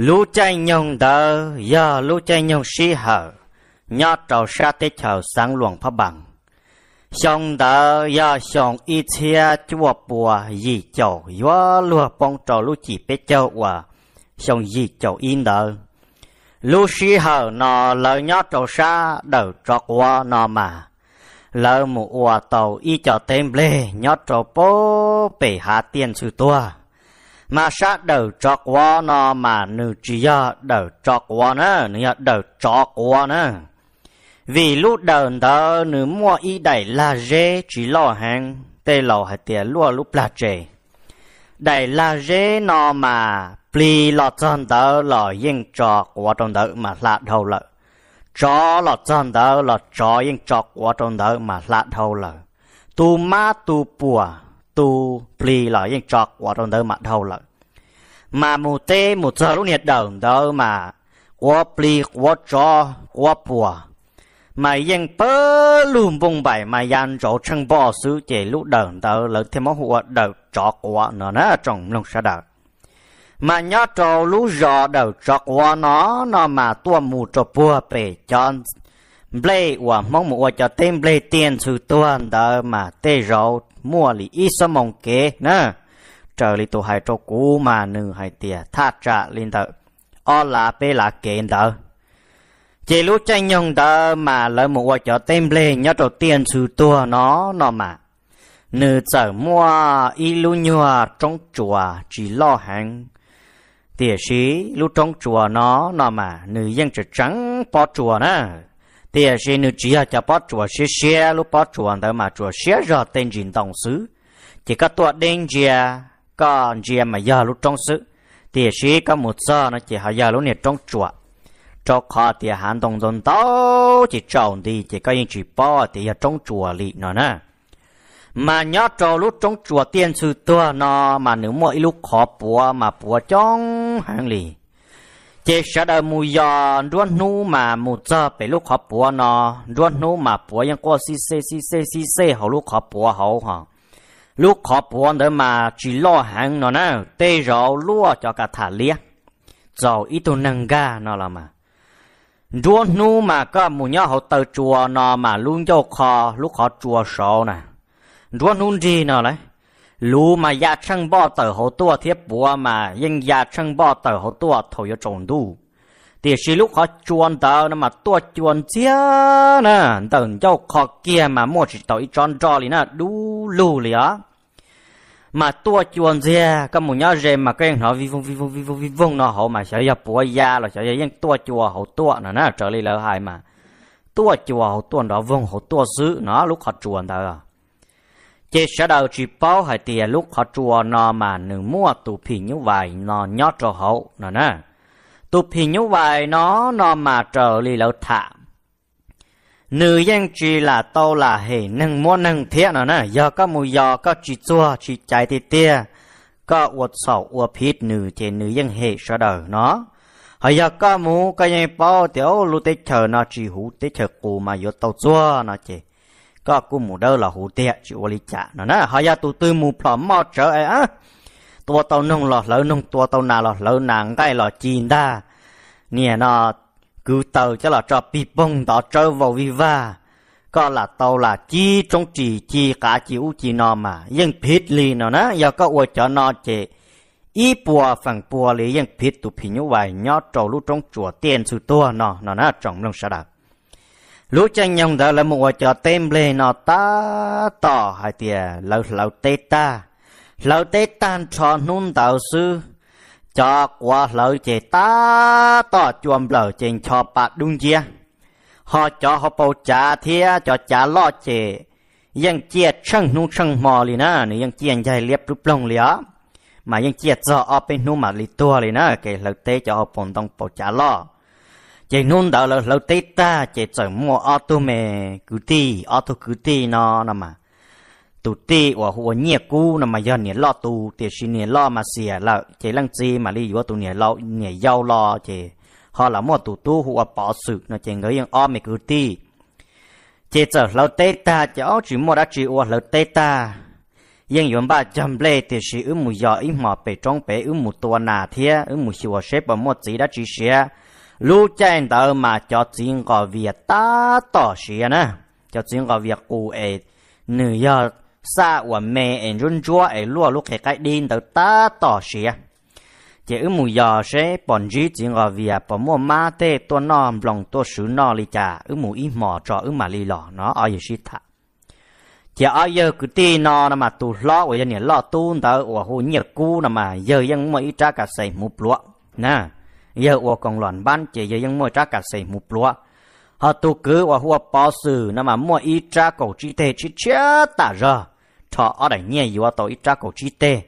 lũ chạy nhông đờ giờ lũ chạy nhông si hở nhớ trầu sa tế chào sáng luồng pháp bằng xong đờ giờ xong y chia chua bùa gì chầu gió lùa bông trầu lũ chỉ bế châu quả xong gì chầu yên đờ lũ si hở nọ lỡ nhớ trầu sa đầu trọt qua nọ mà lỡ mù ua tàu y cho thêm lê nhớ trầu bố bể hạ tiền sự tua mà sa đầu trọc quá nó mà nữ chỉ ya đầu trọc quá nó nữ đầu trọc quá nó vì lúc đầu đó nữ mua y đẩy là dê chỉ lo hàng tê lò hay tiền lúa lúc là dê đẩy là dê nó mà pli lo chân đó lo yên trọc quá trong đó mà lạ đầu lợi chó là chân đó là chó yên trọc quá trong đó mà lạ đầu lợi tu ma tu bùa tu pli là yên chọc quả đồng đỡ mà đầu là mà mù tê mù giờ lúc nhiệt đồng đỡ mà quá pli quá cho quá bùa mà yên bơ lùm bông bảy mà yan chỗ chân bò sứ chế lúc đồng đỡ lỡ thêm món hùa đỡ cho quả nữa nó trong lòng sa đỡ mà nhớ trò lú rò đầu trọt qua nó nó mà tua mù trò bùa bể cho ble wa mong mu cho tem ble tiền su tuan da mà tê rau mua li ít sa mong kế nè trở li tu hai cho cú mà nữ hai tia tha trả lên đó o là bê là kế đó chỉ lúc tranh nhung đó mà lỡ mu cho tem ble nhớ cho tiền su tua nó nó mà nữ chợ mua y lu nhua trong chùa chỉ lo hàng tiệt sĩ lu trong chùa nó nó mà nữ dân trở trắng bỏ chùa nè thì sẽ nữ chỉ cho bó chùa sẽ xe lúc bó chùa đó mà chùa xe rõ tên dình đồng xứ thì các tuột đen chia còn chia mà giờ lúc trong xứ thì sẽ có một giờ nó chỉ họ giờ lúc này trong chùa cho khó thì hạn đồng dân tao chỉ chọn đi chỉ có những chỉ bó thì ở trong chùa lì nó nè mà nhớ cho lúc trong chùa tiên sư tua nó mà nếu mỗi lúc khó bùa mà bùa trong hàng lì chế sợ đời mù giò ruột nu mà mù giờ bị lúc họ bùa nó ruột nu mà bùa yang qua xì xì xì xì xì xì họ lúc họ bùa họ hả lúc họ bùa để mà chỉ lo hàng nó nè tê rau lúa cho cả thả lia giàu ít tu nâng ga nó là mà ruột nu mà có mù nhớ họ tờ chùa nó mà luôn cho kho lúc họ chùa sổ nè ruột nu gì nó đấy 如嘛压成包的好多贴薄嘛，因压成包的好多头有重度。thì dạ dạ xí lúc họ chuồn tàu nó mà tua chuồn chia nè tần châu khó kia mà mua chỉ tàu ít tròn trò lì nè đu lù lì á mà tua chuồn chia cái mù nhá rèm mà cái nó vi vung vi vung vung vung nó họ mà sẽ ra bùa da là sẽ ra những tua chùa họ tua nè nè trở lại lỡ hai mà tua chùa họ tua đó vung họ tua xứ nó lúc họ chuồn tàu chế sở đầu chỉ bao hai tia lúc họ chùa nó mà nương mua tụ phì như vậy nó nhót cho hậu nó nè tụ phì như vậy nó nó mà trở lì lâu thả nữ dân chỉ là tâu là hệ nâng mua nâng thiết nó nè giờ có mùi giờ có chỉ chua chỉ chạy thì tia có uất sầu uất phít nữ thì nữ dân hệ sở đầu nó hay giờ có mù cái gì bao tiểu lũ tết chờ nó chỉ hú tết chờ cù mà vô tàu chua nó chỉ ก็กูหมูเดอร์หล่อหูเตี้ยชิวลิจ่าเนาะนะหายาตูตื้อหมูพร้อมมอเจอไอ้อะตัวเตานงหล่อเหลานงตัวเตานาหล่อเหลานางใกล้หล่อจีนได้เนี่ยเนาะกูเตาจะหล่อจอปีปงต่อเจอวอวิวาก็หล่ะเตาหล่ะจีจงจีจีกาจิวจีนอมายังพิษลีเนาะนะยาก็อวยจอนอเจ อีปัวฝั่งปัวเลยยังพิษตุพิญวายยอดเจ้าลูกจงจัวเตียนสุตัวเนาะเนาะนะจองลงสดับลูกจะยงดาวละมัวจะเต็มเลยนอตาต่อหาเตียเราเราเตตาเราเตตันชอนุ่นดาวซื้อจอกว่าเราเจตาต่อจวมเหล่าเจงชอบปัดดุงเจียหอจอหอบปูจ่าเทียจอจ่าล่อเจ ยังเจียช่างนุ่งช่างหมอลีนะหนูยังเจียนใจเลียบรุปลงเลียอ๋มายังเจียจอเอาเป็นนุ่มมาลีตัวเลยนะเกลือเตจอหอปนต้องปูจ่าล่อ chỉ nôn đó là lâu tê ta chỉ chọn mua auto mè cứ ti auto cứ ti nó nó mà tụ ti ở hồ nhẹ cú nó mà giờ nhẹ lo tu thì xin nhẹ lo mà xìa à, là chỉ lăng chi mà đi vô tụ nhẹ lo nhẹ giàu lo chỉ họ là mua tụ tu hồ bỏ sự nó chỉ người yên o mè cứ ti chỉ chọn lâu tê ta cháu chỉ mua đã chỉ ở lâu tê ta yên yên ba chăm lê thì sĩ ư mù giờ ít mò bể trong bể ư mù tua nà thia ư mù xìa xếp và mua gì đã chỉ xìa lu chen tờ mà cho chính có việc ta tỏ xìa nè cho chính có việc cụ ấy nữ giờ xa của mẹ ấy run chúa ấy lúa lúc cái cái đinh tờ ta tỏ xìa chỉ ư mù giờ sẽ bọn dí chính có việc bọn mua ma tê tô nọ lòng tô sứ nọ li chả ư mù ít mò cho ư mà li lò nó ở dưới xí thả chỉ ở giờ cứ ti nọ mà tù lo của dân nhà lo tu tờ của hồ nhiệt cu mà giờ dân mà ít trả cả xây một lúa nè giờ ô còn loạn ban chỉ giờ mua trái cà xây một lúa họ tu cứ và hùa bỏ sự nằm mà mua ít trái cổ chi tê chi chết tả giờ thọ ở đây nhẹ yếu tổ ít trái cổ chi tê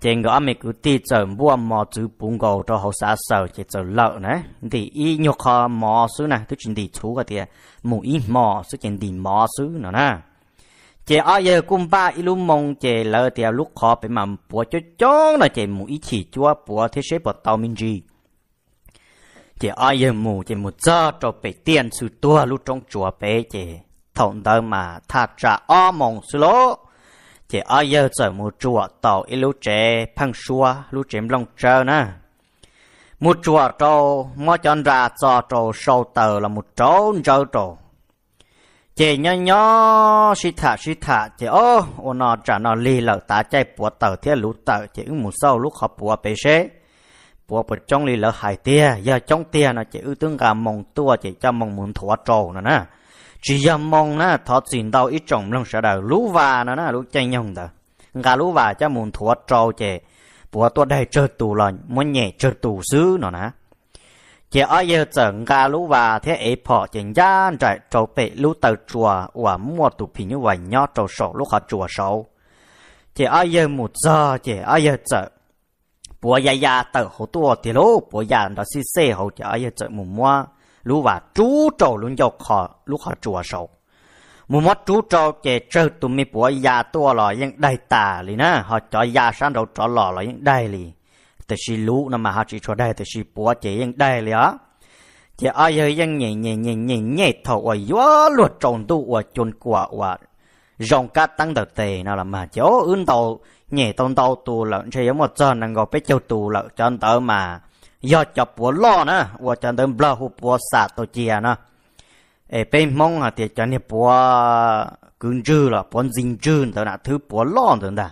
trên gõ mình cứ ti chờ mua mò chữ bún gầu cho họ xả sờ chỉ chờ lợn này thì y nhục họ mò sứ nè tôi chỉ đi chú cái thì mù y mò sứ chỉ đi mò sứ nữa nè chỉ ở giờ cung ba ít lúc mong chị lỡ thì lúc họ bị mầm bùa cho chó là chỉ mù ít chỉ chúa bùa thế sẽ bọt tàu minh gì chỉ ai giờ mù chỉ một giờ cho bể tiền sự tua lúc trong chùa bể chỉ thông đó mà tha trả o mong sự lỗ chỉ ai giờ giờ mù chùa tàu ít lúc trẻ phăng xua lúc chém lòng chờ nè một chùa trâu mà chọn ra cho trâu sâu tờ là một trốn trâu trâu chỉ nhỏ nhỏ xí thả xí thả chỉ ô ô nó trả nó lì lợt tá chạy bùa tờ thiết lũ tờ chỉ ứng mù sâu lúc họ bùa bế xế bộ bộ trong lì hải tia giờ trong tia nó chỉ ưu tương cả mong tua chỉ cho mong muốn thỏa trầu nữa nè chỉ giờ mong nè thọ xin đau ít trọng lòng sợ đời lũ và nó nè lũ chay nhông đó cả lũ và cho muốn thỏa trầu chỉ bộ tua đây chơi tù lần muốn nhẹ chơi tù xứ nó nè chỉ ở giờ chẳng cả lũ và thế ấy phò chỉ gian trại trầu bệ lũ tàu chùa và mua tụ như vậy nhó trầu sổ lũ họ chùa sầu chỉ ở giờ một giờ chỉ ở giờ chẳng bùa ya ya tờ hồ tua thì lô bùa ya đó xí xê hồ chả ai chơi mù mua lú và chú trâu luôn dọc họ lú họ chùa sầu mù mua chú trâu chè chơi tụi mi bùa ya tua lò yên đầy tà lì nè họ cho ya sàn đầu cho lò lò yên đầy lì thì xí lú nó mà họ chỉ cho đây thì xí bùa chè yên đầy lì á chè ai ơi yên nhẹ nhẹ nhẹ nhẹ nhẹ thầu ở gió luật trồng tu ở chôn quả ở rồng cá tăng đầu tề nào là mà chỗ ưng tàu nhẹ tông tàu tù lợn chơi giống một giờ nâng gọt biết châu tù lợn chân tớ mà do chọc búa lo nữa búa chân tớ bờ hụp búa xả tổ chìa nữa ê bên mong à thì chân hiệp búa cứng chư là búa dính chư tớ là thứ búa lo tớ đã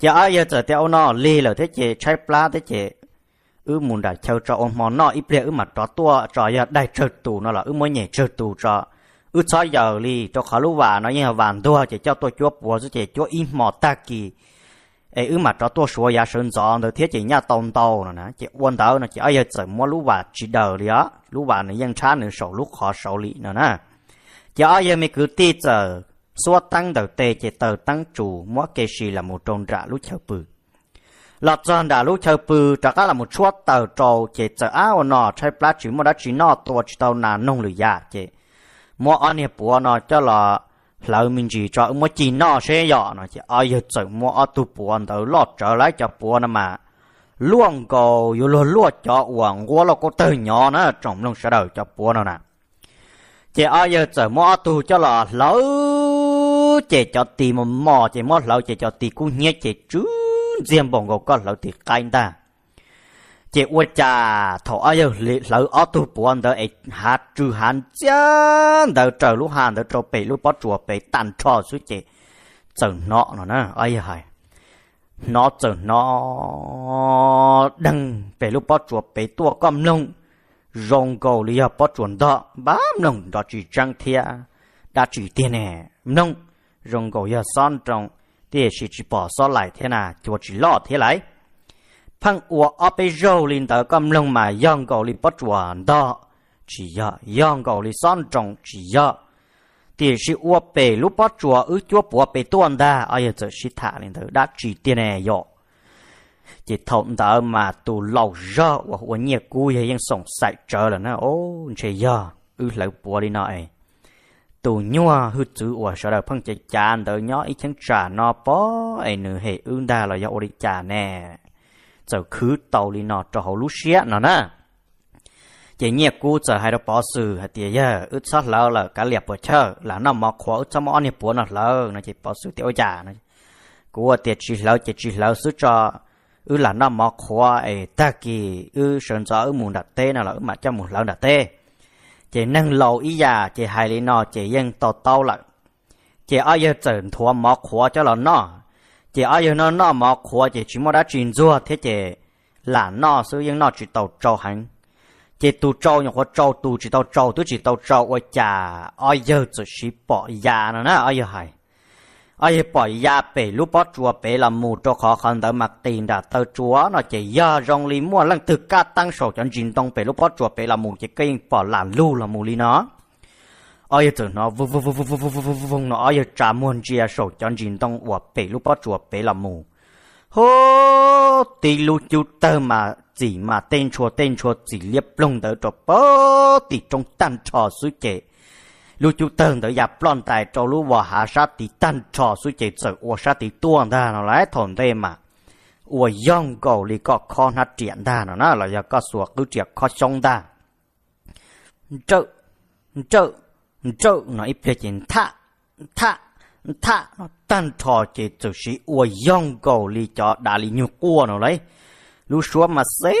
giờ ai giờ tớ theo nó lì là thế chị chạy plá thế chị ư muốn đã châu cho ông món nó ít lệ ư mặt trò tua trò giờ đại trợ tù nó là ư mới nhẹ trợ tù cho cứ sao giờ li cho khó lúc và nó như vàng đua chỉ cho tôi chúa bùa chứ chỉ cho im mò ta kỳ ấy ư mà cho tôi số giá sơn gió được thiết chỉ nhà tông tàu nữa nè chỉ quân tàu nè chỉ ai giờ chỉ mua lúc và chỉ đờ li á lúc và nó dân chán nữa sầu lúc khó sầu li nữa nè chỉ ai giờ mới cứ ti chờ số tăng đầu tê chỉ tờ tăng chủ mua kê xì là một tròn rạ lúc chờ bự lọt dần đã lúc chờ bự trả cá là một suất tờ trầu chỉ chờ áo nọ chạy plá chỉ mua đã chỉ nọ tua chỉ tàu nà nông lười giả chỉ mua ăn thì bùa nó cho là lâu mình chỉ cho mua chỉ nó sẽ nhỏ nó chỉ ai giờ chỉ mua ăn tu bùa nó lọt trở lại cho bùa nó mà luôn cầu yêu luôn luôn cho uống qua là có từ nhỏ nó trong lòng sẽ đầu cho bùa nó nè chỉ ai giờ chỉ mua tu cho là lâu chỉ cho tì một mò chỉ mua lâu chỉ cho tì cũng nhét chỉ chú riêng bồng gò có lâu thì cay ta chị ua cha thọ ai yêu lì lỡ ở tu buồn đỡ ấy hạt trừ hàn chân đỡ trời lúc hàn đỡ trời bị lúc bắt chùa bị tàn trò suốt chị chờ nọ nó nè ai hài nó chờ nó đằng bể lúc bắt chùa bị tua cầm lông rong cầu lìa à, bắt chuẩn đó bám lông đó chỉ trăng thia đã chỉ tiền nè lông rong cầu ya à, son trong thì chỉ chỉ bỏ so lại thế nào chỉ chỉ lo thế lại phăng ua ở bên râu lên tờ cầm lông mà yong cầu li bắt hoàn đó chỉ ya yong cầu li son trọng chỉ ya tiền sĩ ua bề lúc bắt chùa ứ chúa bùa bề tuôn đa ai giờ sĩ thả lên tờ đã chỉ tiền này yo chỉ thọn tờ mà tù lâu rơ và ua nhẹ cùi hay ยัง sống sạch trở là nó ô chỉ ya ứ lại bùa đi nọ tù nhua hư chữ ủa sợ đời phân chạy chàn tờ nhỏ ít chẳng trả nó bó ấy nữ hệ ương đa là do ổ đi chà nè giờ khứ tàu li nọ cho hậu lú xía nó nè chỉ nhẹ cú giờ hai đứa bỏ sự hai giờ ướt sát lâu là cả liệp bờ chờ là nó mò khóa ướt cho anh bùa nó lâu nó chỉ bỏ sự tiêu giả nó ở tia chỉ lâu chỉ chỉ lâu sứ cho ư là nó mò khóa ấy ta kỳ sơn gió ư đặt tê nào là ư mà cho mù tê chỉ nâng lâu ý già chỉ hai li nọ chỉ dân tàu tàu là chỉ ai giờ chẩn thua mò khóa cho là nó chỉ ai yêu nó nó mò khóa chỉ chỉ mò đã truyền rùa thế chỉ là nó sử dụng nó chỉ tàu trâu hành chỉ tu trâu nhọc trâu tu chỉ tàu trâu tu chỉ tàu trâu ôi chà ai yêu chỉ chỉ bỏ già nó nè ai yêu hay ai yêu bỏ già bể lúc bỏ chùa bể là mù cho khó khăn đỡ mặt tiền đã tàu chúa nó chỉ giờ rong li mua lần từ ca tăng sổ cho chính tông bể lúc bỏ chùa bể là mù chỉ kinh bỏ làm lưu là mù li nó ai giờ nó vù vù vù vù vù vù vù vù vù nó ai giờ trả muôn chia sổ cho jin tông của bể lúc bắt chuột bể làm mù hô tì lu chú tơ mà chỉ mà tên chùa tên chùa chỉ liếp lông tới cho bó tì trong tan trò suy chế lu chú tơ tới nhà plon tài cho lu vào hạ sát tì tan trò suy chế sợ ô sát tì tuôn ra nó lại thổn thêm mà ủa yong cầu lì có con hạt triển ra nó là giờ có sủa cứ triệt khó sông ra chợ chợ trâu nó ít cái chuyện thạ thạ thạ nó tan thò chỉ chủ sĩ ua yong cầu li cho đã li nhu cua nó lấy lúc xua mà xí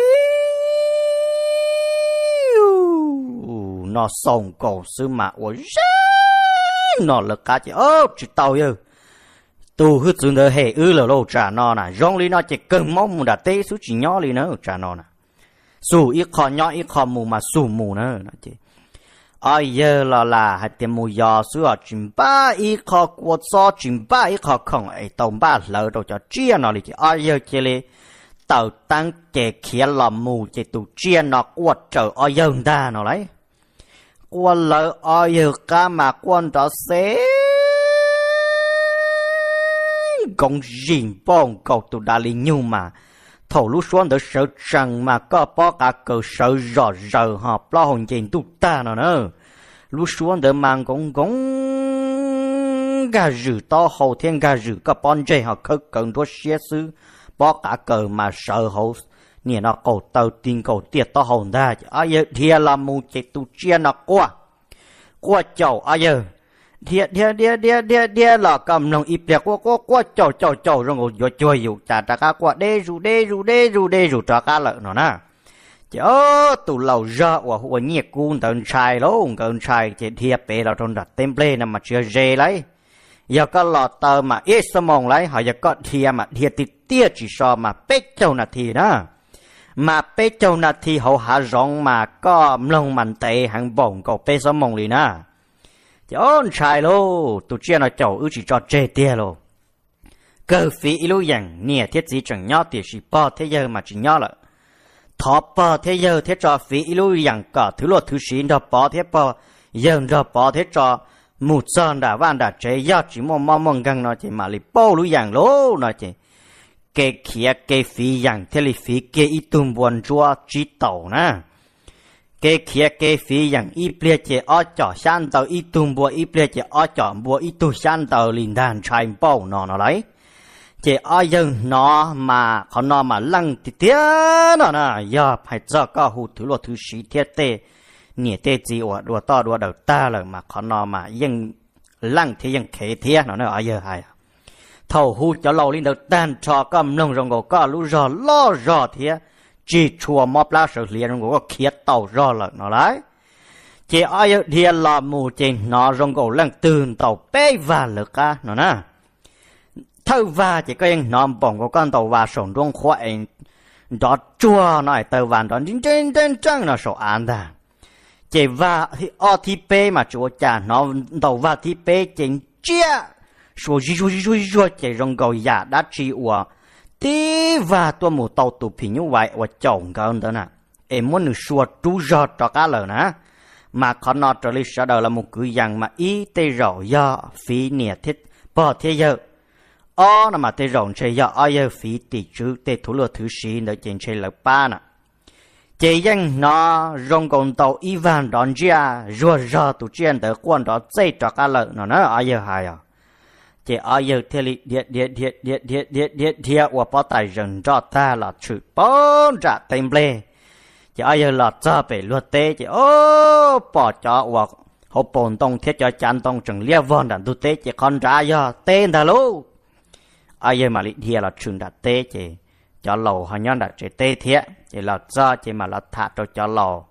nó sòng cầu sư mà ua nó là cá chỉ ô chỉ tàu yêu tu hư xuống đời hệ ư là lâu trả nó nè rong li nó chỉ cần mong đà tê số chỉ nhỏ li nó trả nó nè su ít khó nhỏ ít khó mù mà su mù nữa nó chỉ ai ờ, giờ là là hai tiền mua giò xứ ở chim ba y khó qua so chim ba y khó không ai tàu ba lỡ đâu cho chia nó đi ai ờ, giờ chơi đi tàu tăng chế kia là mù chế tụ chia nó qua trở ai giờ ta nó lấy qua lỡ ai giờ ca mà quan đó xế công rình bông cầu tụ đà lý nhưng mà thổ lũ xuống đỡ sợ rằng mà có bỏ cả cờ sợ rõ rờ họ lo hồn chèn tu ta nó nữa lũ xuống đỡ mang gống gống gà rử to hầu thiên gà rử có bón chè họ khơ cần đua xe sư bỏ cả cờ mà sợ hầu nè nó cầu tàu tin cầu tiệt to hồn ra ai giờ thia là mù chè tu chia nó qua qua chầu ai giờ dia dia dia dia dia dia là cầm lòng ip dia qua qua qua chầu chầu chầu rồi ngồi vừa chơi dù chả ta cá qua đê dù đê dù đê dù đê dù trả lợn nó chớ tụ lầu ra và hùa nhiệt cuốn tận sai lố tận sai thì dia bể là trong đặt tem nằm mà chưa dê lấy giờ có lọ tờ mà ít sơ mong lấy họ giờ có thia mà thia thì tia chỉ so mà bế châu là thì đó mà bế châu là thì hậu hạ rộng mà có lòng mạnh tệ hàng bổng cầu bế sơ mong liền na chọn xài lô tụ chia nói cháu ư chỉ cho chê tia lô cơ phí lưu rằng nè thiết gì chẳng nhỏ thì chỉ bỏ thế giờ mà chỉ nhỏ là thọ bỏ thế giờ thế cho phí lưu rằng cả thứ luật thứ sĩ đó bỏ thế bỏ giờ đó bỏ thế cho một sơn đã van đã chế do chỉ mong mong mong gần nói chỉ mà li bỏ lưu rằng lô nó chỉ cái kia cái phí rằng thế li phí cái ít tuần buồn chua chỉ tàu nè cái kia cái phi rằng ít bia chế ở chỗ san tàu ít tung bùa ít bia chế ở chỗ bùa ít tu san tàu linh đàn trai bao nó nó đấy chế ở dân nó mà khó nó mà lăng thì tiếc nó nè giờ phải cho có hụt thứ luật thứ sĩ thiết tê nhỉ tê gì ở đùa to đùa đầu ta rồi mà khó nó mà dân lăng thì dân khế thiết nó nó ở giờ hay à. thâu hụt cho lâu linh đầu tan cho cầm lông rong gò có lũ rò lo rò thiết chỉ chùa mập là sự liền của khía tàu rõ là nó lại chỉ ai địa là mù trên nó rong cổ lần tường tàu bê và lực à nó nè thâu và chỉ có những nón bổng của con tàu và sổn rong khoai đó chùa nói tàu và đó chính trên trên trăng nó sổ án ta chỉ và thì o thì bê mà chùa chả nó tàu và thì bê chính chia số gì số gì số gì chỉ rong cổ giả đã chỉ uổng tí và tôi một tàu tụ phí như vậy và chồng cơ đó nè em muốn được xua trú giọt cho cá lợn nè mà khó nọ trở lý sở đầu là một cử dân mà ý tê rõ do phí nịa thích bỏ thế giờ ô nà mà tê rõ chơi do ai giờ phí tỷ chứ tê thủ lừa thứ sĩ nữa trên chơi là ba nè chỉ dân nó rong còn tàu Ivan đón ra rùa rò tụ chiến tới quan đó dây cho cá lợn nó nó ai giờ hài à chỉ ở giờ thế li địa địa địa địa địa địa địa địa, và bảo tài rừng cho ta là chữ bốn trả tên lê chỉ ở giờ là cho về luật tế chỉ ô bỏ cho và hộp bồn tông thiết cho chán tông trừng lia vòn đàn tu tế chỉ con ra giờ tên thà lú ở giờ mà li địa là trường đặt tế chỉ cho lầu họ nhon đặt chỉ tế thiết chỉ là cho chỉ mà là thả cho cho lầu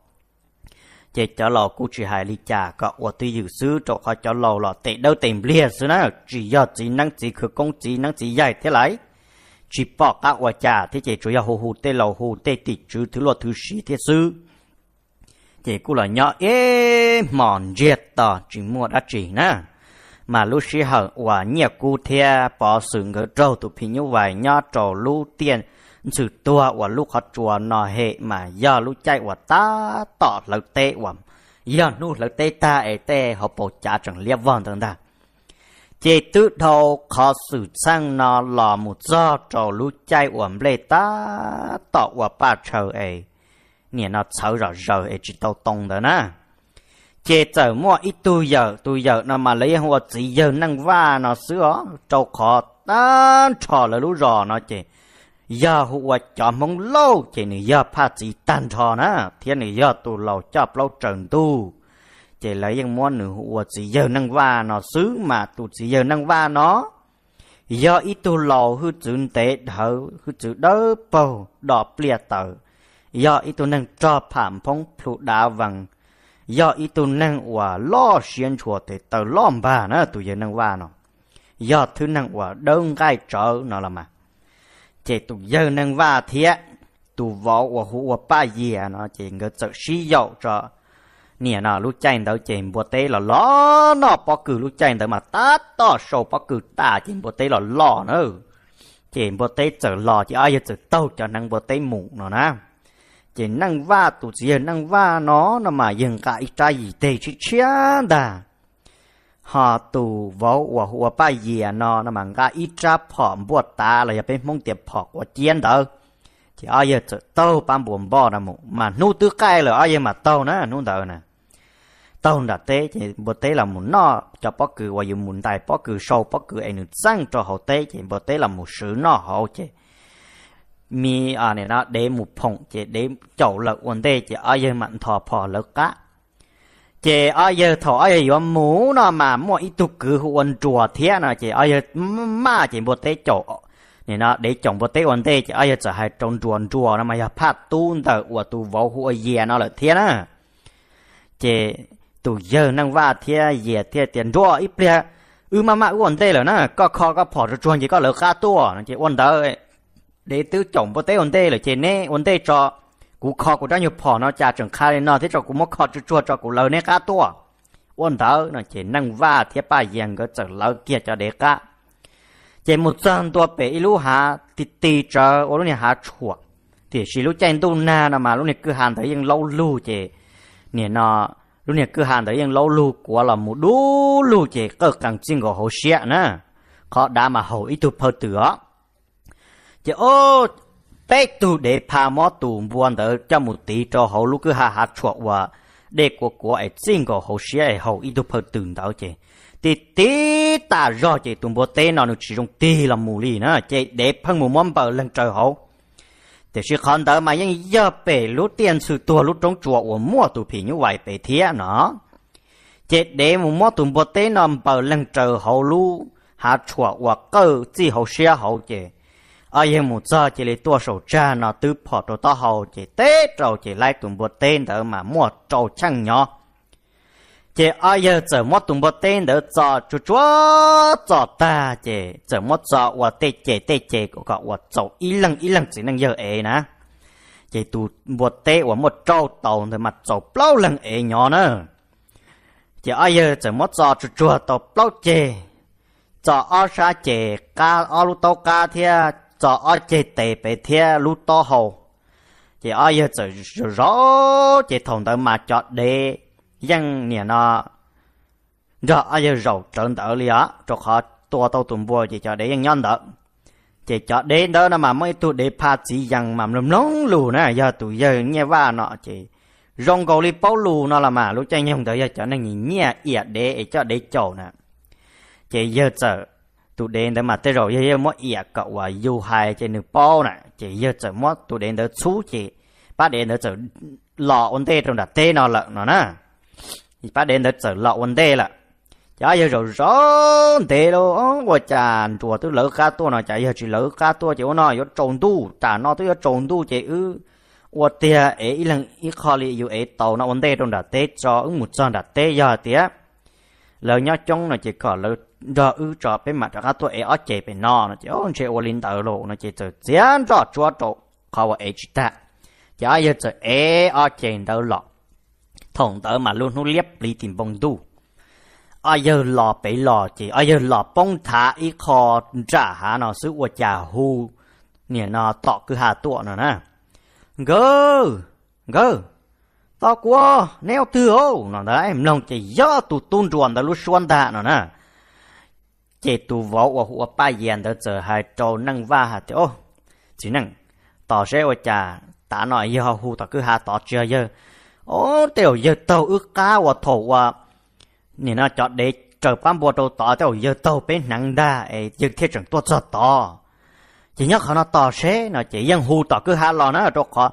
chế cho lò cụ chỉ hài lì trà có ủa tuy dự sư chỗ khó cho lò lò tệ đâu tìm lìa sư nà chỉ do chỉ năng chỉ khử công chỉ năng chỉ dài thế lại chỉ bỏ cả ủa trà thế chế chủ yếu hồ hồ tê lò hồ tê tị chứ thứ lò thứ sĩ thế sư chế cụ là nhỏ ế mòn diệt tỏ chỉ mua đã chỉ nà mà lúc sĩ hở ủa nhẹ cụ thea bỏ sự ngỡ trâu tụ phí như vậy nhỏ trò lưu tiền sự tua của lúc họ chùa nó hệ mà giờ lúc chạy của ta tỏ lợi tệ của giờ nu lợi tệ ta ấy tệ họ bỏ trả chẳng liếc vòn thằng ta chế tự đầu khó sự sang nó lò một do cho lúc chạy của lê ta tỏ của ba chờ ấy nè nó xấu rõ rờ ấy chỉ tao tông đó nè chế trở mua ít tu giờ tu giờ nó mà lấy hoa chỉ giờ năng va nó sửa cho khó ta trò là lũ rò nó chế giờ hụ cho mong lâu chỉ nữ giờ phá chỉ tàn thò nà thiên nữ giờ tù lâu chọp lâu trần tu chỉ lấy những món nữ hụ giờ năng va nó xứ mà tù chỉ giờ năng va nó giờ ít tù lâu hư chữ tế thở hư chữ đỡ bầu đỏ plea tờ giờ ít tù năng cho phạm phong phụ đá vàng giờ ít tù năng hòa lo xuyên chùa thì tờ lòm bà nà tù giờ năng va nó giờ thứ năng hòa đơn gai trở nó là mà chế tụ giờ nâng và thiệt tụ võ của hữu của ba gì à, nó chế ngỡ sợ sĩ dậu cho nè à, nó lúc chạy đâu chế bộ tế là lo nó bỏ cử lúc chạy đâu mà ta to sâu bỏ cử ta chế bộ tế là lo nữa chế bộ tế sợ lo chứ ai sợ tâu cho năng bộ tế mù nó nè chế năng va tụ giờ năng va nó nó mà dừng cả ít trai gì tê chứ chia đà họ tù võ của hùa ba dìa nó mà ngã ít ra phỏ bùa ta là bên mông tiệp phỏ của chiến đó chỉ ai giờ tàu bám buồn bò là mụ mà nu tư cay là ai giờ mà tàu nữa nu tàu nè tàu đã tế chỉ bờ tế là mụ nó cho bó cử và dùng mụn tài bó cử sâu bó cử anh sang cho họ tế chỉ bờ tế là mụ sứ nó họ chỉ mi à này nó để mụ phồng chỉ để chậu lợn quần tế chỉ ai giờ mặn thọ phò lợn cá chị ơi giờ thọ ấy yo mũ nó mà mọi ít tục cứ huân chùa thế nào chị ơi mà chị một tế chỗ nè nó để chồng bớt tế ổn tế chị ơi chả hay trong chuồn chùa nó mà giờ phát tuôn tờ của tu vô hùa già nó là thế á chị tu giờ năng va thế dìa thế tiền chùa ít bia ư ừ, mà mà ổn tế là nó có khó có phỏ cho chuồn chỉ có lỡ khá tua chị ổn tờ để tứ chồng bớt tế ổn tế là chị nè ổn tế cho กูคอกูได้อยู่พอเนาะจ่าจังคาเลยเนาะที่เรากูมอคอจุจัวจอกูเลยเนี่ยก้าตัวอ้วนเถอะเนาะเจนั่งว่าเทียป้าเยียงก็จะเราเกียจจะเด็กก้าเจมุดจันตัวเป๋อีลูหาติตีเจอโอ้ลูเนี่ยหาชั่วที่สิลูแจงตูนาเนาะมาลูเนี่ยคือหันเถอะยังเล่าลู่เจเนี่ยเนาะลูเนี่ยคือหันเถอะยังเล่าลู่กลัวละมุดูลู่เจก็กังจิงก็โหเสียนะเขาด่ามาโหอีตุเพอเตือเจโอ้ bếc tu để pha mò tu buồn đỡ cho một tí cho hậu lúc cứ hà hà chuột và để của của ấy xin có hậu xia ấy hậu ít được phần từng đó chứ thì tí ta rõ chứ tụm bộ tế nó chỉ dùng tí là mù lì nữa chứ để phân mù mong bờ lên trời hậu thì sự khẩn đỡ mà những giờ bể lúc tiền sự tua lúc trong chùa của mua tụ phí như vậy bể thế nó chứ để mù mò tụm bộ tế nó bờ lên trời hậu lúc hà chuột và cơ chỉ hậu xia hậu chứ ai em một giờ chỉ lấy tua sầu cha nó tứ phò trâu to hầu chỉ tê trầu chỉ lấy tụm bột tên đỡ mà mua trầu chăng nhỏ chỉ ai giờ giờ mua tụm bột tên đỡ cho chú chúa cho ta chỉ giờ mua cho và tê chỉ tê chỉ của cậu và trâu ý lần ý lần chỉ năng giờ ấy nè chỉ tụ bột tê và một trầu tàu thì mặt trâu bao lần ấy nhỏ nữa chỉ ai giờ giờ mua cho chú chúa tàu bao chỉ cho ở xa chỉ ca ở lúc tàu ca thì cho ở chế tệ bề thia lú to hồ chỉ ở giờ chỉ rõ chỉ thùng tới mà cho đê dân nè nọ, giờ ở giờ rầu trơn tới liền á cho họ tua tàu tụm bùa chỉ cho đê dân nhân đó chỉ cho đê đó nó mà mấy tụ đê pha chỉ dân mà lầm nóng lù nè giờ tụi giờ nghe va nọ chỉ rong cầu li bao lù nó là mà lú chơi nhau tới giờ cho nên nhìn nhẹ ịa đê cho đê chầu nè chỉ giờ chờ tụ đến đó mà tới rồi giờ mất ỉa cậu à yêu hai trên nước bao nè chỉ giờ trở mất tụ đến đó chú chị ba đến đó trở lọ ôn tê trong đặt tê nó lợn nó nè ba đến đó trở lọ ôn tê là chả giờ rồi rõ tê đâu quá chàn chùa tôi lỡ cá tua nó chả giờ chỉ lỡ cá tua chỉ nói yếu trồn tu trả nó tôi yếu trồn tu chỉ ư qua tia ấy lần ít khó li yêu ấy tàu nó ôn tê trong đặt tê cho ứng một trận đặt tê giờ tia lỡ nhau trong nó chỉ có lỡ đó ư trò bên mặt các tôi ở chế bên nó nó chỉ ông chế ô linh tàu lộ nó chỉ từ chiến trò chúa trộn khó vợ ấy chỉ ta chỉ ai giờ từ ế ở chế tàu lộ thằng tớ mà luôn hú liếp lì tìm bông đu ở giờ lọ bị lọ chỉ ở giờ lọ bông thả ý khó trả hả nó sứ của chả hù, nè nó tọ cứ hà tụa nó nè gơ gơ tao quá neo thư ô nó đấy em lòng chỉ do tụt tun ruồn đã lúc xuân đã nó nè chế tu võ và hùa ba yên đỡ giờ hai trâu năng va hạt ô chỉ năng tỏ sẽ ô chà ta nói giờ hù tỏ cứ hà tỏ chưa giờ ô tiểu giờ tàu ước cá và thổ và nên nó chọn để trở bám bộ đầu tỏ tiểu giờ tàu bên nặng đa ấy giờ thiết trưởng tốt cho tỏ chỉ nhớ họ nó tỏ sẽ nó chỉ dân hù tỏ cứ hà lò nó ở đâu có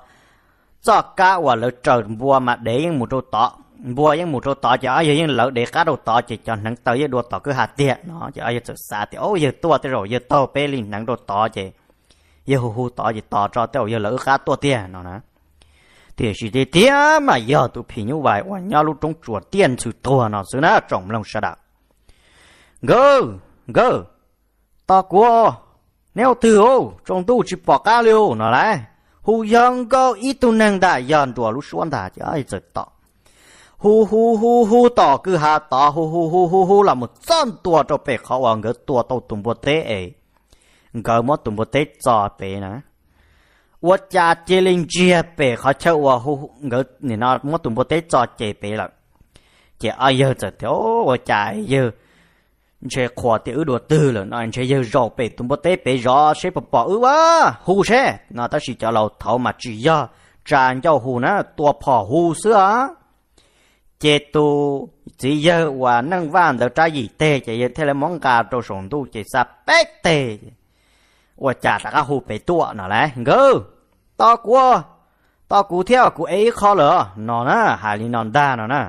cho cá và lỡ trở bùa mà để một chỗ tỏ บัวยังหมูโตต่อจะอายุยังเหลือเด็กก็โตต่อจะจนหนังเตยดัวต่อคือหาเตี้ยเนาะจะอายุศึกษาเตี้ยโอ้ยตัวเตี้ยยโตเปลินหนังโตต่อจะยหูหูต่อจะต่อจอเตี้ยเหลือขาตัวเตี้ยเนาะนะเตี้ยสิเตี้ยมายอตุพิญวายวันยาลูกจงจวดเตี้ยนสุดตัวเนาะสุนะจงลงสะดัก go go ต่อกัวแนวตือโอจงตู้จิปอกกาเร็วเนาะไรหูยังก็อีตุนังได้ยันตัวลูกชวนได้จะอายุต่อ hu hu hu hu tỏ cứ hà tỏ hu hu hu hu hu là một trăm tua cho bể khó ở ngỡ tua tàu tùng bột tế ấy ngỡ mất tùng bột tế cho bể nè 我家吉林街北好吃我呼我你那我都没得找这北了，这哎呦这条我家有，你这垮的耳朵丢了，那你这有肉北都没得北肉，谁不包啊？胡说，那他是叫老头嘛？只要占要胡呢，多跑胡说啊！chế tu chỉ giờ và nâng van được trái gì tê chỉ thế là món gà trâu sống tu chỉ sa bé tê và chả đã hù bể tua nào lại ngơ to quá to cú theo cú ấy khó lỡ nó nè hà lý non đa nó nè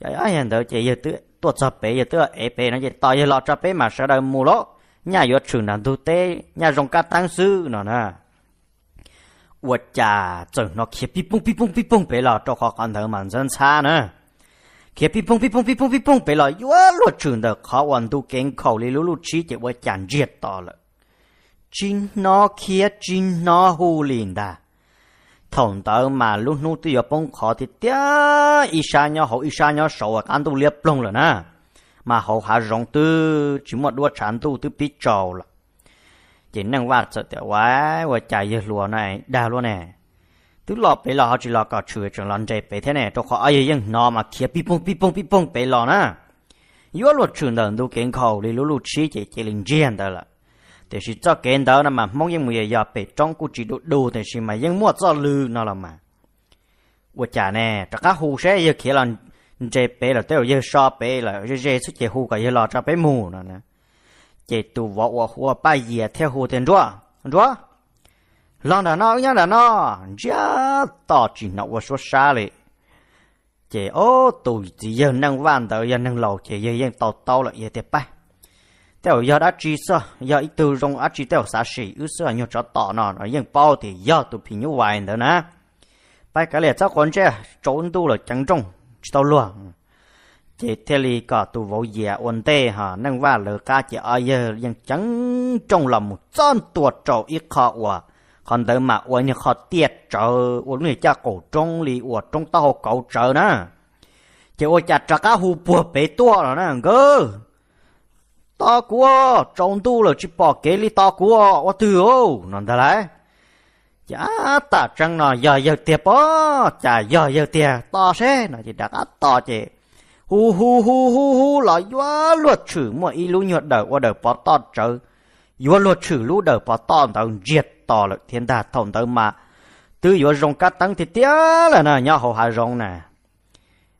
trời ơi hiện giờ chỉ giờ tự tuột cho bé giờ tự ấy bé nó chỉ to giờ lọt cho bé mà sợ đời mù lỗ nhà yo trường đàn tu tê nhà rồng ca tăng sư nó nè và chả chừng nó kia pi pung pi pung bé lọt cho khó khăn thở màn dân xa nữa kia pi pong pi pong pi pong pi pong bị lại quá luật trường đó khó hoàn tu kén khẩu lý lũ lũ chỉ chỉ chán riết to lợ chính nó kia chính nó hù liền đà thằng tớ mà lúc nút tiêu bông khó thì tía ít xa nhau hậu ít xa nhau sầu ăn tu liệp lông rồi na mà hậu hạ rong tư chỉ một đua chán tu tư pi trầu là chỉ năng vặt sợ tiểu quá và chạy giờ này đào luôn này tu lo pe lo ha chỉ lo cả chửi chẳng lần chạy pe thế này tôi khó ai yên nó mà kia pi pong pi pong pi pong pe lo na yếu luật chửi đần đâu kiến khẩu đi lú lú chỉ chỉ chỉ linh chiến đó là thì chỉ cho kiến đó là mà mong yên mùi giờ pe trong cụ chỉ đồ đồ thì chỉ mà yên mua cho lư nó là mà vợ cha nè tất cả hồ sẽ giờ kia lan chạy pe là tôi giờ so pe là giờ giờ xuất chạy hồ cả giờ lo cho pe mù nó nè chạy tu vợ vợ hồ ba giờ theo hồ tiền đó đó lòng đã nó nhá đã nó giá tỏ chỉ nói qua số xa lệ chế ô tù chỉ giờ nâng van tờ giờ nâng lầu chị giờ giờ tàu tàu lại, giờ tiếp bay theo giờ đã chỉ sợ giờ ít từ rong á chỉ theo xa xỉ ứ sợ nhiều cho tao nó nó giờ bao thì giờ tôi phi như vậy nữa nè bay cái này chắc còn chưa trốn tu là chẳng trông tao luôn chị theo lý cả tụ vô dìa ổn tê hả nâng va lỡ ca chị ai giờ giờ chẳng trông là một chân tuột trầu ít khó quá còn tới mà ủa như khó tiệt trở ủa như cha cổ trông lì ủa trông tao cậu trở nè chứ ủa cha trả cá hù bùa bế tua rồi nè ngơ tao cua trông tu là chỉ bỏ kế li tao cua ủa từ ô nón ta lại chả ta trăng nó giờ giờ tiệt bó chả giờ giờ tiệt to xe nó chỉ đã cá to chứ hu hu hu hu hu là quá luật chữ mà y lu nhuận đời qua đời bỏ to trở quá luật chữ lu đời bỏ to tao diệt to lực thiên ta thông tới mà tư dụ rong cá tăng thì tía là nè nhau hồ hà rong nè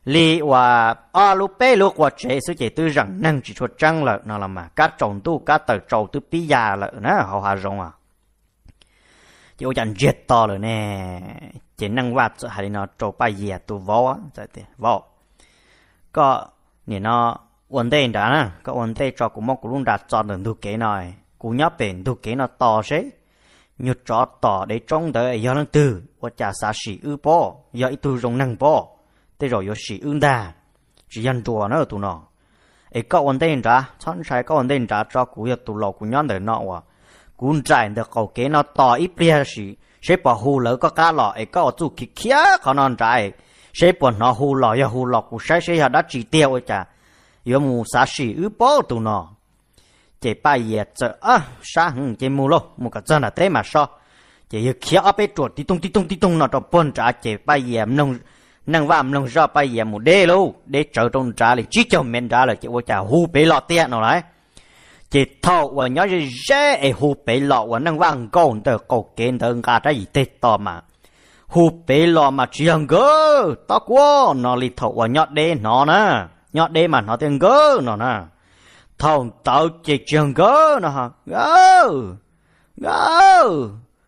lì và a lu pe lu qua chế sư chế tư rằng năng chỉ chuột trăng lợi nó là mà cá trồng tu cá tờ trầu tư pí già lợi nè hồ hà rong à chỉ ô chẳng giết to rồi nè chỉ năng vặt cho hai nó trầu bay dìa tu vó tại thế vó có nè nó vấn đề đó nè có vấn đề cho cũng mong cũng luôn đặt cho được tu kế này cũng nhớ bền được kế nó to thế như trọ tỏ để trong đời do năng từ và trả xa sĩ ư bò do ít tu rồng năng bò thế rồi do sĩ ư đà chỉ dân chùa nó tu nọ, ấy có vấn đề ra chọn sai có vấn đề ra cho cú giờ tụ lọ cú nhon để nọ và cú trải được cầu kế nó tỏ ít bia sĩ sẽ bỏ hù lỡ có cá lọ ấy có chủ khí kia có nọ trải sẽ bỏ nó hù lọ ya hù lọ cú sai sẽ đã chỉ tiêu ấy chả do mù xa sĩ ư bò tu nọ chị ba giờ chờ à sa hưng chỉ mua lô mua cả chân là thế mà so chỉ yêu kia ở bên chuột tí tung tí tung tí tung nó trong bồn trả chỉ ba giờ nông nâng vạm nông ra ba giờ một đê lô để chờ trong trả thì chỉ cho men ra là chị vô trả hu bể lọ tiền nó đấy chị thọ và nhớ gì dễ ai hu bể lọ và nâng vàng còn từ cầu kiến từ cả trái gì tết to mà hu bể lọ mà chỉ hằng gơ to quá nó lì thọ và nhớ đê nó nè nhớ đê mà nó tiếng gơ nó nè thòng tạo chỉ trường gỡ nó hả gỡ gỡ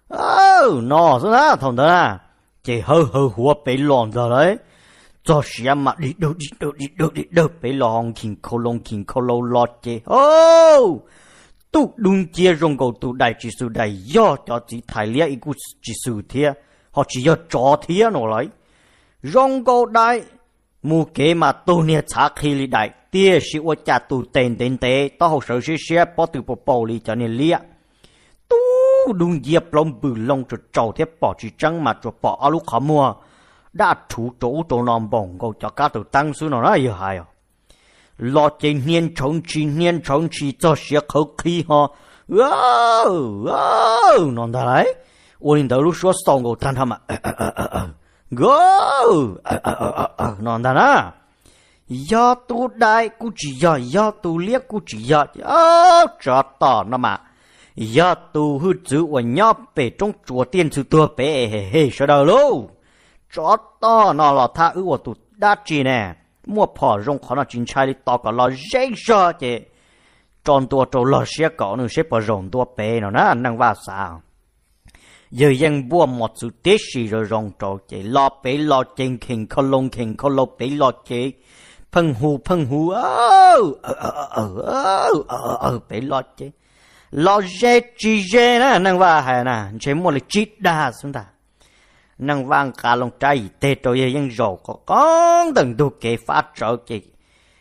gỡ nó số đó thòng đó là chỉ hơ hơ hùa bị lòn giờ đấy cho xia mà đi đâu đi đâu đi đâu đi đâu bị lòn kinh khô lông kinh khô lâu lọt chỉ ô tu đun chia rong cầu tụ đại chỉ sư đại do cho chỉ thái lia ít cú chỉ sư thia họ chỉ do chó thia nó lấy rong cầu đại mù kế mà tu nè chả khi lý đại tia sĩ ô cha tu tên tên tế to hậu sở sĩ xe bỏ từ bộ bầu lì cho nên lia tu đun diệp lông bự long cho trầu thế bỏ chỉ trắng mà cho bỏ áo lúc khó mua đã thủ chỗ chỗ nòm bổng gầu cho cá tử tăng xuống nó nói hài à lo trên niên chống chi niên chống chi cho xe khẩu khí ho wow wow non ta đấy ôn đầu lúc số song gầu tan thầm à go à, à, à, non ta na do tu đại cụ chỉ do do tu liếc cụ chỉ do ơ cho tỏ nó mà do tu hư chữ của nhó về trong chùa tiên sư tua về hề hề sợ đầu lô cho tỏ nó là tha ư của tu đa chi nè mua phò rong khó nó chính trai đi tỏ cả lo dễ sợ chứ tròn tua trâu lo xe cỏ nữa xếp vào rồng tua về nó na năng vào sao giờ dân bua một sự tiết gì rồi rồng trò chế lo bể lo chênh khình khó lông khình khó lô bể lo chế Phân hù phân hù ơ ơ ơ ơ ơ ơ bị lo chế. lo dê chì dê nà năng và hài nà chế mua lì chít đa xuống ta. năng vang cả lòng trai tê trò dê dân rồ có con từng đu kê phát trở kì.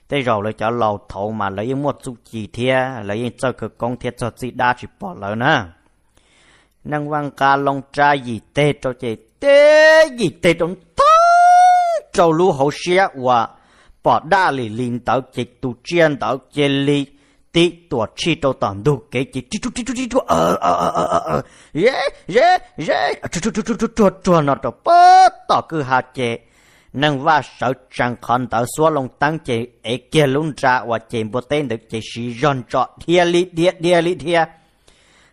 Tê rồ lời cho lầu thầu mà lấy một chút chì thia lấy yên cho cực con thia cho chì đa chỉ bỏ lỡ nà. năng vang cả lòng trai gì tê trò chì tê gì tê trong thơ trâu lưu hậu xia và phò đa lì lìn tạo chỉ tu chiên tạo chê lì tí tua chi tàu tản đu kế chỉ chi chu chi chu chi chu ờ ờ ờ ờ ờ ờ ye ye ye chu chu chu chu chu chu chu nó tàu bớt tàu cứ hạ chế nâng và sợ chẳng khăn tạo xua lòng tăng chế ế kia lũng ra và chế bộ tên được chế sĩ rộn trọ thia lì thia thia lì thia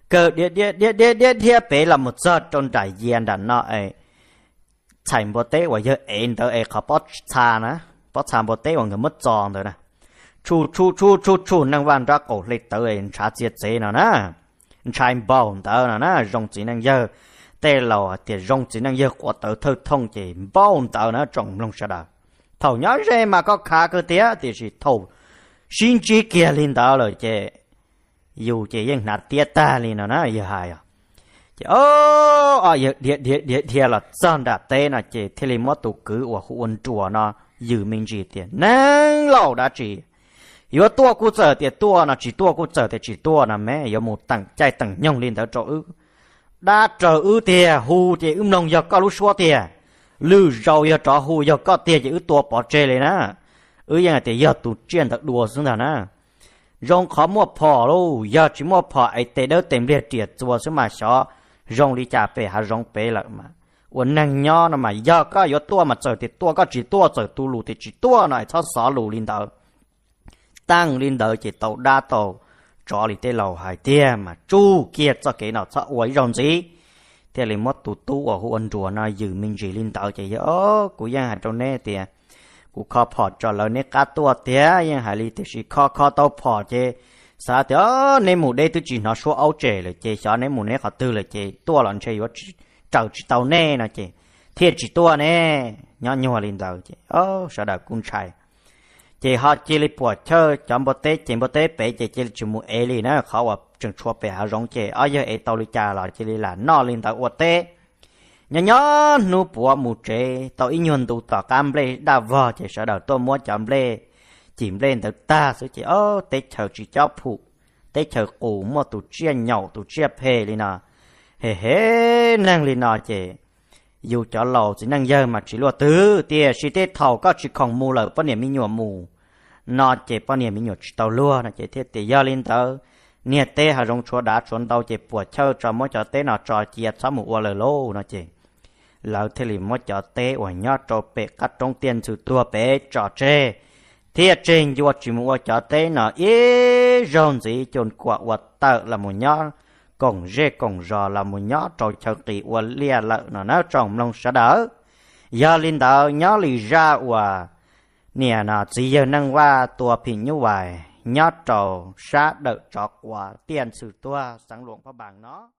cờ địa địa địa địa địa địa bể là một giờ trong đại diện đã nói chạy bộ tế và giờ ế tàu ế khó bót xa nữa bó sản bộ tế còn cái mất tròn rồi nè chu chu chu chu chu năng van ra cổ lịch tới anh cha chết chế nào nè trai bầu tớ nào nè rong chỉ năng giờ tế lò à, thì rong chỉ năng giờ của tớ thơ thông chỉ bầu tớ nó trong lòng sao đó thầu nhớ ra mà có khá cơ tía thì chỉ thầu xin chỉ kia lên tớ rồi chê dù chỉ yên nạt tía ta lên nào nè giờ hài à chị ô à giờ địa địa địa địa là chân đã tế là chị thế là mất tụ cứ của khu ôn chùa nó 有名这点，能老的这，有多古者的多呢，只多古者的只多呢，没有木等在等用领的走，đã trở ư tiền hù thì ưm nông giờ có lúc xóa tiền lưu rau giờ trở hù giờ có tiền thì ư tua bỏ chê lên á ư yên thì giờ tụ chuyện thật đùa xuống thằng á rong khó mua phò lô giờ chỉ mua phò ấy tê đỡ tìm liệt triệt chùa xuống mà xó rong đi chà về hà rong bế lợn mà 我能鸟了嘛？要个要多嘛？走的多个只多走多路的只多呢？操少路领导，当领导就到大道，这里的老海的嘛，主给这给呢？操我让子，这里么嘟嘟我和安卓呢？有名字领导就要哦，古样还到那的，古靠跑着了那个多的，样还里的是靠靠到跑的。sao thì ở nơi mù đây tôi chỉ nó số áo trẻ là chơi sao nơi mù này họ tư là chơi tua lần chơi vô trầu chỉ tàu nè nè chị thiệt chỉ tua nè nhỏ nhỏ lên đầu chị ô sợ đầu cung chạy chị họ chỉ lấy bỏ chơi chấm bớt tê chị bớt tê bé chị chỉ chỉ mu ê li nè khó à chừng chua bé hả rong chị ở giờ ê tàu li cha chỉ chị là nó lên đầu bò tê nhỏ nhỏ nu bỏ mu chế tàu in nhuận tụ tỏ cam lê đã vò chị sợ đầu tôi mua chấm lê chìm lên đầu ta số chị ô tê chờ chị cháu phụ tê chờ cũ mua tụ chia nhậu tụ chia phê li nè hề hề năng lì nọ chè dù cho lâu thì năng giờ mà chỉ lo tứ tia chỉ tết thầu có chỉ còn mù lợ bao nhiêu mi nhụa mù nọ chè bao nhiêu mi nhụa chỉ tàu lúa nọ chè thiết tia giờ lên tớ nè tê hà rong chúa đã chuẩn tàu chè bùa chơi cho mỗi cho tê nọ trò chia sáu mù ua lờ lô nọ chè lâu thế lì mỗi cho tê ủa nhọ trò bể cắt trong tiền sự tua bể trò chê thiệt trên vua chỉ mua cho tê nọ ý rong gì chôn quạ quạt tợ là một nhọ còn rê còn rò là một nhỏ trò chờ kỳ ua lia lợ nó nó trồng lông sợ đỡ giờ linh đỡ nhỏ lì ra và nè nó chỉ giờ nâng qua tua phì như vậy nhỏ trò sát đỡ trọt ua tiền sự tua sáng luận phá bằng nó